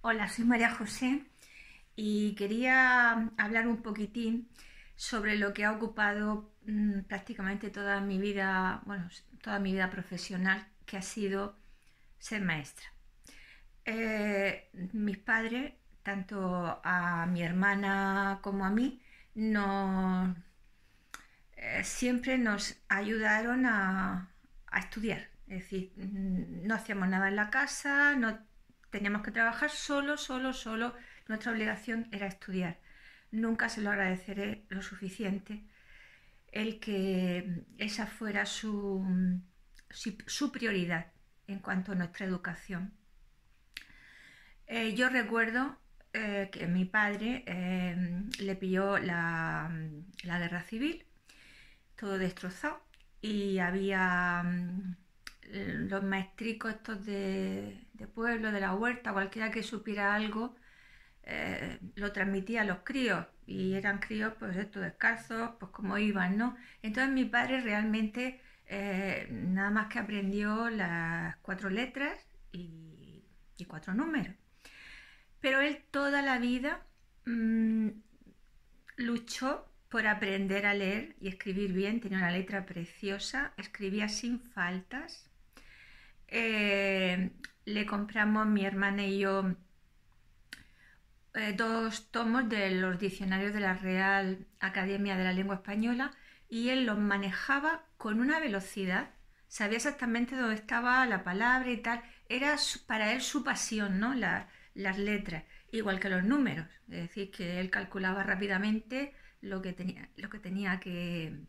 Hola, soy María José y quería hablar un poquitín sobre lo que ha ocupado mm, prácticamente toda mi vida, bueno, toda mi vida profesional, que ha sido ser maestra. Eh, mis padres, tanto a mi hermana como a mí, eh, siempre nos ayudaron a, a estudiar. Es decir, mm, no hacíamos nada en la casa, no teníamos que trabajar solo, solo, solo. Nuestra obligación era estudiar. Nunca se lo agradeceré lo suficiente el que esa fuera su, su prioridad en cuanto a nuestra educación. Eh, yo recuerdo eh, que mi padre em, le pilló la, la, guerra civil, todo destrozado, y había em, eh, los maestricos estos de, pueblo, de la huerta, cualquiera que supiera algo, eh, lo transmitía a los críos. Y eran críos, pues estos descalzos, pues como iban, ¿no? Entonces mi padre realmente eh, nada más que aprendió las cuatro letras y, cuatro números. Pero él toda la vida mm, luchó por aprender a leer y escribir bien, tenía una letra preciosa, escribía sin faltas eh, le compramos mi hermana y yo eh, dos tomos de los diccionarios de la Real Academia de la Lengua Española y él los manejaba con una velocidad, sabía exactamente dónde estaba la palabra y tal, era para él su pasión, ¿no? las letras, igual que los números, es decir, que él calculaba rápidamente lo que tenía, lo que, tenía que,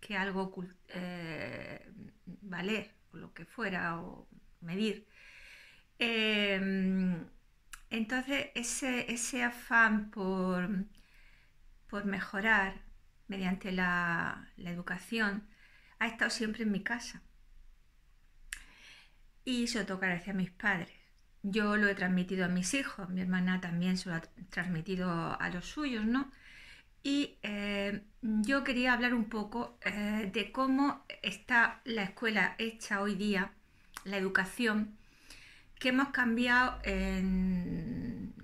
que algo eh, valer, lo que fuera o medir. Em, entonces, ese, ese afán por, por, mejorar mediante la, educación ha estado siempre en mi casa. Y se lo toca a mis padres. Yo lo he transmitido a mis hijos, mi hermana también se lo ha transmitido a los suyos, ¿no? y eh, yo quería hablar un poco eh, de cómo está la escuela hecha hoy día, la educación, que hemos cambiado en,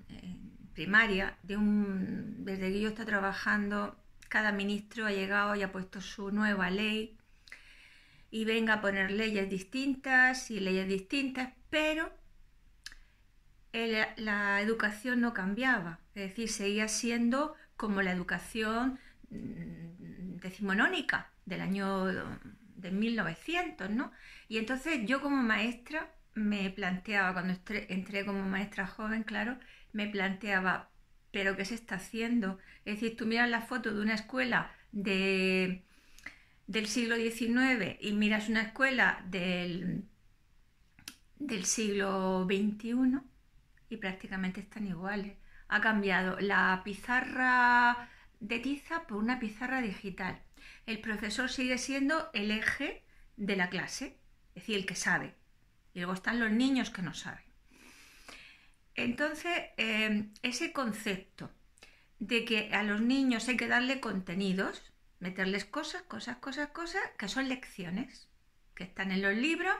primaria, de un, desde que yo estoy trabajando, cada ministro ha llegado y ha puesto su nueva ley y venga a poner leyes distintas y leyes distintas, pero eh, la educación no cambiaba, es decir, seguía siendo como la educación mm, decimonónica del año de 1900, ¿no? Y entonces yo como maestra me planteaba, cuando entré como maestra joven, claro, me planteaba, pero ¿qué se está haciendo? Es decir, tú miras la foto de una escuela de, del siglo XIX y miras una escuela del, del siglo XXI y prácticamente están iguales ha cambiado la pizarra de tiza por una pizarra digital. El profesor sigue siendo el eje de la clase, es decir, el que sabe. Y luego están los niños que no saben. Entonces, eh, ese concepto de que a los niños hay que darle contenidos, meterles cosas, cosas, cosas, cosas, que son lecciones, que están en los libros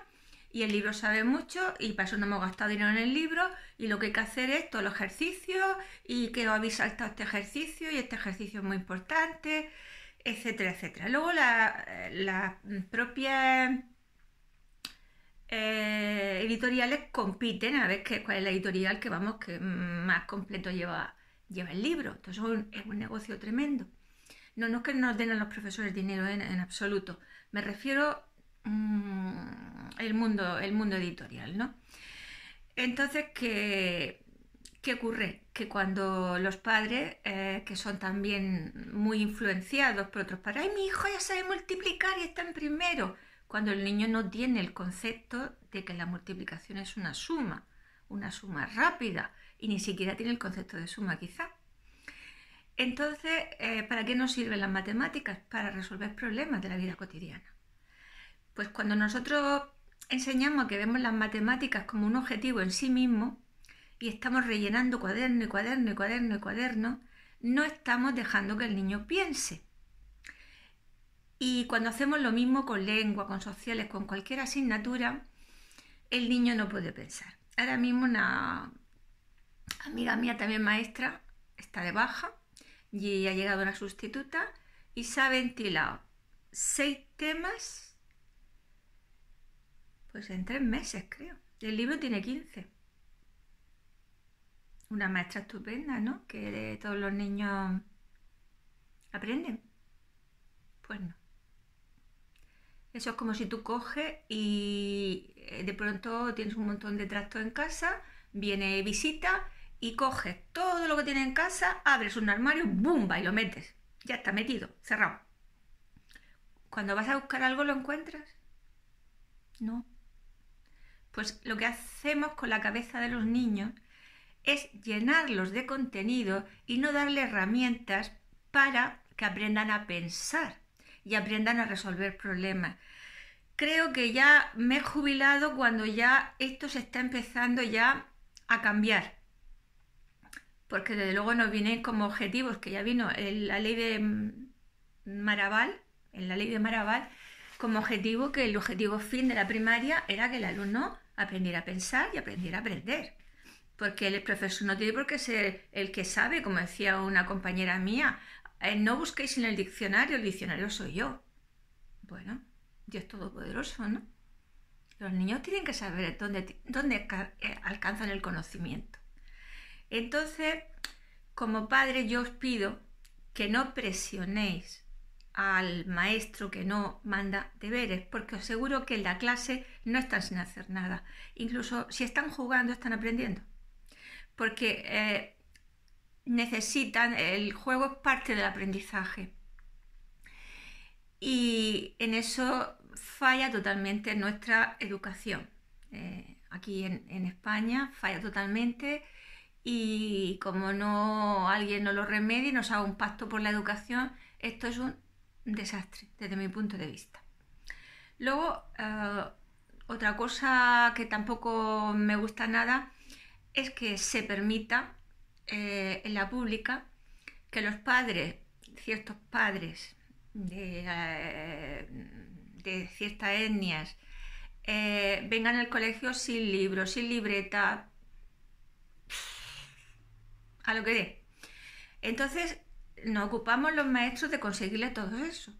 y el libro sabe mucho y para eso no hemos gastado dinero en el libro y lo que hay que hacer es todos los ejercicios y que os habéis saltado este ejercicio y este ejercicio es muy importante, etcétera, etcétera. Luego las propias eh, editoriales compiten a ver qué, cuál es la editorial que vamos que más completo lleva, lleva el libro. Entonces es un, negocio tremendo. No, no es que nos den a los profesores dinero en, en absoluto. Me refiero Mm, el, mundo, el mundo editorial, ¿no? Entonces, ¿qué, qué ocurre? Que cuando los padres, eh, que son también muy influenciados por otros padres, ¡ay, mi hijo ya sabe multiplicar y está en primero! Cuando el niño no tiene el concepto de que la multiplicación es una suma, una suma rápida, y ni siquiera tiene el concepto de suma quizá. Entonces, eh, ¿para qué nos sirven las matemáticas? Para resolver problemas de la vida cotidiana. Pues cuando nosotros enseñamos que vemos las matemáticas como un objetivo en sí mismo y estamos rellenando cuaderno y cuaderno y cuaderno y cuaderno, no estamos dejando que el niño piense. Y cuando hacemos lo mismo con lengua, con sociales, con cualquier asignatura, el niño no puede pensar. Ahora mismo una amiga mía también maestra está de baja y ha llegado una sustituta y se ha ventilado seis temas pues en tres meses, creo. El libro tiene 15. Una maestra estupenda, ¿no? Que todos los niños aprenden. Pues no. Eso es como si tú coges y eh, de pronto tienes un montón de trastos en casa, viene visita y coges todo lo que tiene en casa, abres un armario, ¡bumba! y lo metes. Ya está metido, cerrado. Cuando vas a buscar algo lo encuentras. No. Pues lo que hacemos con la cabeza de los niños es llenarlos de contenido y no darle herramientas para que aprendan a pensar y aprendan a resolver problemas. Creo que ya me he jubilado cuando ya esto se está empezando ya a cambiar. Porque desde luego nos vienen como objetivos, que ya vino en la ley de Maraval, en la ley de Maraval, como objetivo que el objetivo fin de la primaria era que el alumno aprendiera a pensar y aprendiera a aprender. Porque el profesor no tiene por qué ser el que sabe, como decía una compañera mía, eh, no busquéis en el diccionario, el diccionario soy yo. Bueno, Dios Todopoderoso, ¿no? Los niños tienen que saber dónde, dónde eh, alcanzan el conocimiento. Entonces, como padre yo os pido que no presionéis al maestro que no manda deberes, porque os aseguro que en la clase no están sin hacer nada. Incluso si están jugando, están aprendiendo. Porque eh, necesitan, el juego es parte del aprendizaje. Y en eso falla totalmente nuestra educación. Eh, aquí en, España falla totalmente y como no alguien no lo remedie, nos haga un pacto por la educación, esto es un desastre desde mi punto de vista. Luego, eh, otra cosa que tampoco me gusta nada es que se permita eh, en la pública que los padres, ciertos padres de, eh, de ciertas etnias, vengan al colegio sin libros, sin libreta, a lo que dé. Entonces, nos ocupamos los maestros de conseguirle todo eso.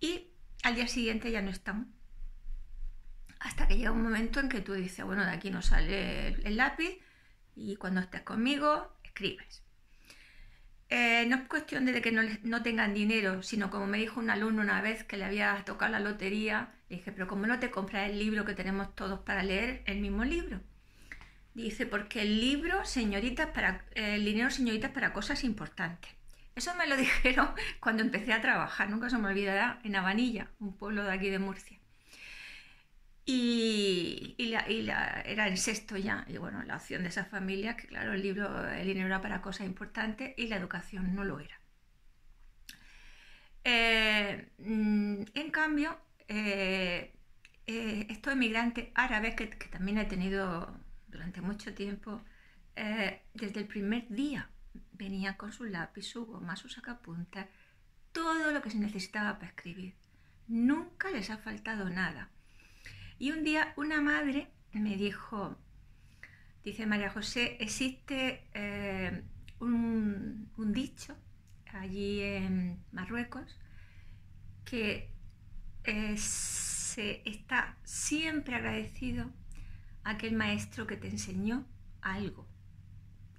Y al día siguiente ya no estamos. Hasta que llega un momento en que tú dices, bueno, de aquí no sale el lápiz y cuando estés conmigo, escribes. Eh, no es cuestión de que no, tengan dinero, sino como me dijo un alumno una vez que le había tocado la lotería, le dije, pero ¿cómo no te compras el libro que tenemos todos para leer, el mismo libro? Dice, porque el libro, señoritas, para, el dinero, señoritas, para cosas importantes. Eso me lo dijeron cuando empecé a trabajar, nunca se me olvidará, en Abanilla, un pueblo de aquí de Murcia. Y, era el sexto ya, y bueno, la opción de esas familia, que claro, el libro, el dinero era para cosas importantes y la educación no lo era. Eh, mm, en cambio, eh, eh, estos emigrantes árabes, que, que, también he tenido durante mucho tiempo, desde el primer día venía con su lápiz, su goma, su sacapuntas, todo lo que se necesitaba para escribir. Nunca les ha faltado nada. Y un día una madre me dijo, dice María José, existe eh, un, dicho allí en Marruecos que eh, se está siempre agradecido a aquel maestro que te enseñó algo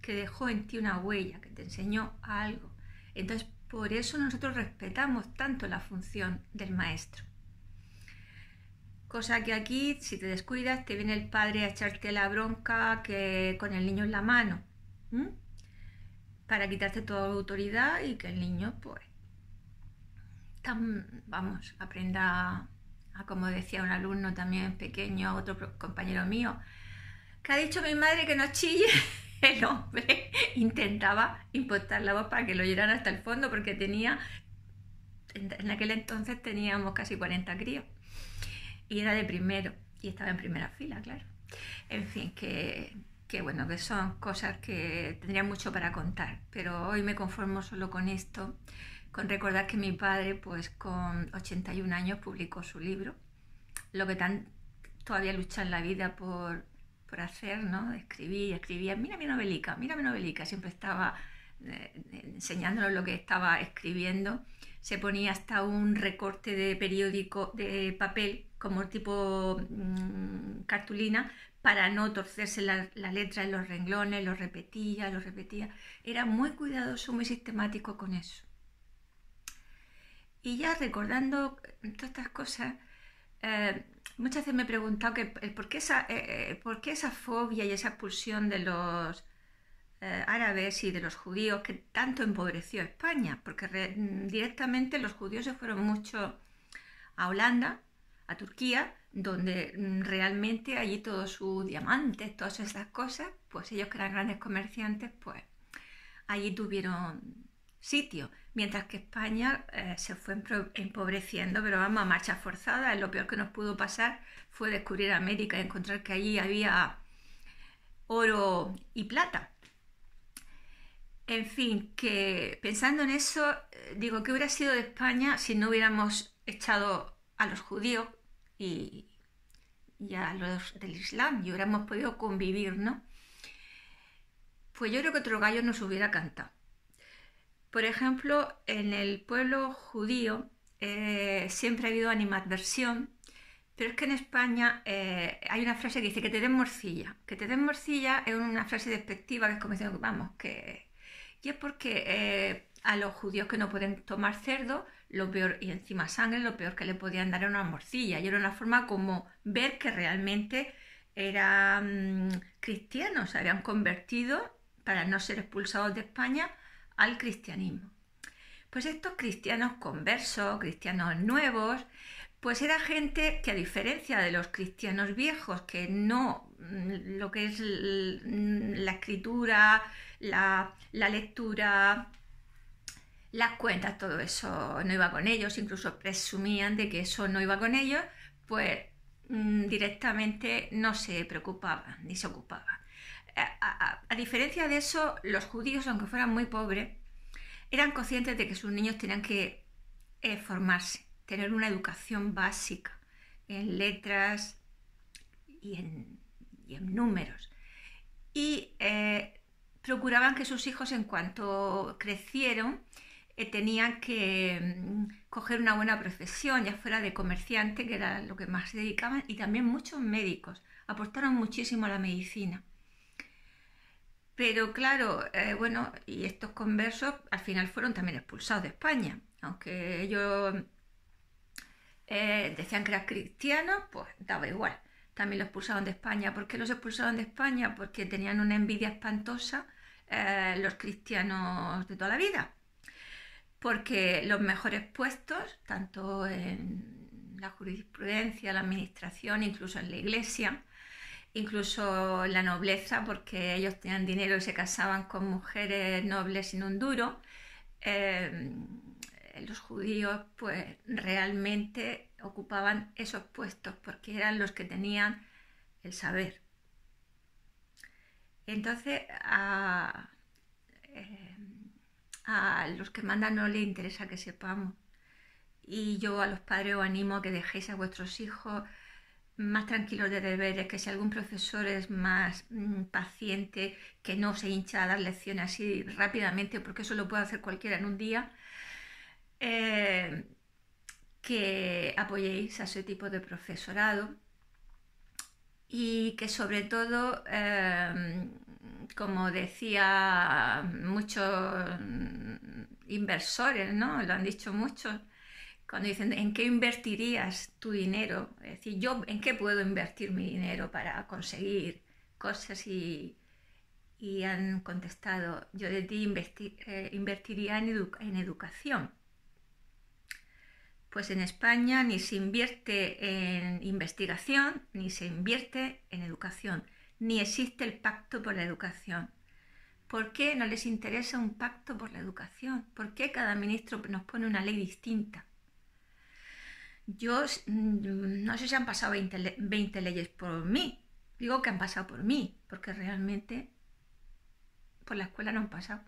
que dejó en ti una huella, que te enseñó algo. Entonces, por eso nosotros respetamos tanto la función del maestro. Cosa que aquí, si te descuidas, te viene el padre a echarte la bronca que con el niño en la mano, para quitarte toda la autoridad y que el niño, pues, vamos, aprenda, a, como decía un alumno también pequeño, otro compañero mío, que ha dicho mi madre que no chille el hombre intentaba impostar la voz para que lo oyeran hasta el fondo porque tenía, en aquel entonces teníamos casi 40 críos y era de primero y estaba en primera fila, claro. En fin, que, bueno, que son cosas que tendría mucho para contar, pero hoy me conformo solo con esto, con recordar que mi padre, pues con 81 años, publicó su libro, lo que tan todavía lucha en la vida por por hacer, ¿no? Escribía, escribía, mira mi novelica, mira mi novelica, siempre estaba eh, lo que estaba escribiendo. Se ponía hasta un recorte de periódico de papel como tipo mm, cartulina para no torcerse la, letra en los renglones, lo repetía, lo repetía. Era muy cuidadoso, muy sistemático con eso. Y ya recordando eh, todas estas cosas, eh, Muchas veces me he preguntado que, eh, ¿por, qué esa, eh, eh, esa fobia y esa expulsión de los árabes y de los judíos que tanto empobreció España, porque mm, directamente los judíos se fueron mucho a Holanda, a Turquía, donde mm, realmente allí todos sus diamantes, todas esas cosas, pues ellos que eran grandes comerciantes, pues allí tuvieron sitio, mientras que España eh, se fue empobreciendo, pero vamos a marcha forzada. Lo peor que nos pudo pasar fue descubrir América y encontrar que allí había oro y plata. En fin, que pensando en eso, eh, digo, ¿qué hubiera sido de España si no hubiéramos echado a los judíos y, y a los del Islam y hubiéramos podido convivir, ¿no? Pues yo creo que otro gallo nos hubiera cantado. Por ejemplo, en el pueblo judío eh, siempre ha habido animadversión, pero es que en España eh, hay una frase que dice que te den morcilla. Que te den morcilla es una frase despectiva que es como diciendo, vamos, que... Y es porque eh, a los judíos que no pueden tomar cerdo, lo peor, y encima sangre, lo peor que le podían dar era una morcilla. Y era una forma como ver que realmente eran mm, cristianos, se habían convertido para no ser expulsados de España al cristianismo. Pues estos cristianos conversos, cristianos nuevos, pues era gente que a diferencia de los cristianos viejos, que no mm, lo que es mm, la escritura, la, lectura, las cuentas, todo eso no iba con ellos, incluso presumían de que eso no iba con ellos, pues mm, directamente no se preocupaban ni se ocupaban a, diferencia de eso, los judíos, aunque fueran muy pobres, eran conscientes de que sus niños tenían que eh, formarse, tener una educación básica en letras y en, números. Y eh, procuraban que sus hijos, en cuanto crecieron, eh, tenían que mm, coger una buena profesión, ya fuera de comerciante, que era lo que más se dedicaban, y también muchos médicos. Aportaron muchísimo a la medicina. Pero claro, eh, bueno, y estos conversos al final fueron también expulsados de España, aunque ellos eh, decían que eran cristianos, pues daba igual. También los expulsaron de España. ¿Por qué los expulsaron de España? Porque tenían una envidia espantosa eh, los cristianos de toda la vida. Porque los mejores puestos, tanto en la jurisprudencia, la administración, incluso en la iglesia, incluso la nobleza, porque ellos tenían dinero y se casaban con mujeres nobles sin un duro. Eh, los judíos pues realmente ocupaban esos puestos porque eran los que tenían el saber. Entonces a, eh, a los que mandan no les interesa que sepamos. Y yo a los padres os animo a que dejéis a vuestros hijos más tranquilos de deberes, que si algún profesor es más mm, paciente, que no se hincha a dar lecciones así rápidamente, porque eso lo puede hacer cualquiera en un día, eh, que apoyéis a ese tipo de profesorado y que sobre todo, eh, como decía muchos mm, inversores, ¿no? Lo han dicho muchos, cuando dicen en qué invertirías tu dinero, es decir, yo en qué puedo invertir mi dinero para conseguir cosas y, han contestado, yo de ti eh, invertiría en, educación. Pues en España ni se invierte en investigación, ni se invierte en educación, ni existe el pacto por la educación. ¿Por qué no les interesa un pacto por la educación? ¿Por qué cada ministro nos pone una ley distinta? yo mm, no sé si han pasado 20, leyes por mí, digo que han pasado por mí, porque realmente por la escuela no han pasado.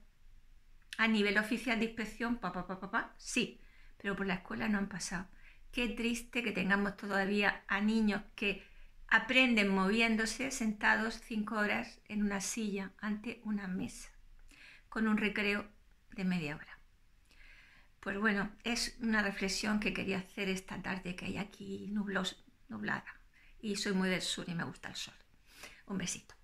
A nivel oficial de inspección, papá, papá, papá, sí, pero por la escuela no han pasado. Qué triste que tengamos todavía a niños que aprenden moviéndose sentados cinco horas en una silla ante una mesa, con un recreo de media hora. Pues bueno, es una reflexión que quería hacer esta tarde que hay aquí nublada. Y soy muy del sur y me gusta el sol. Un besito.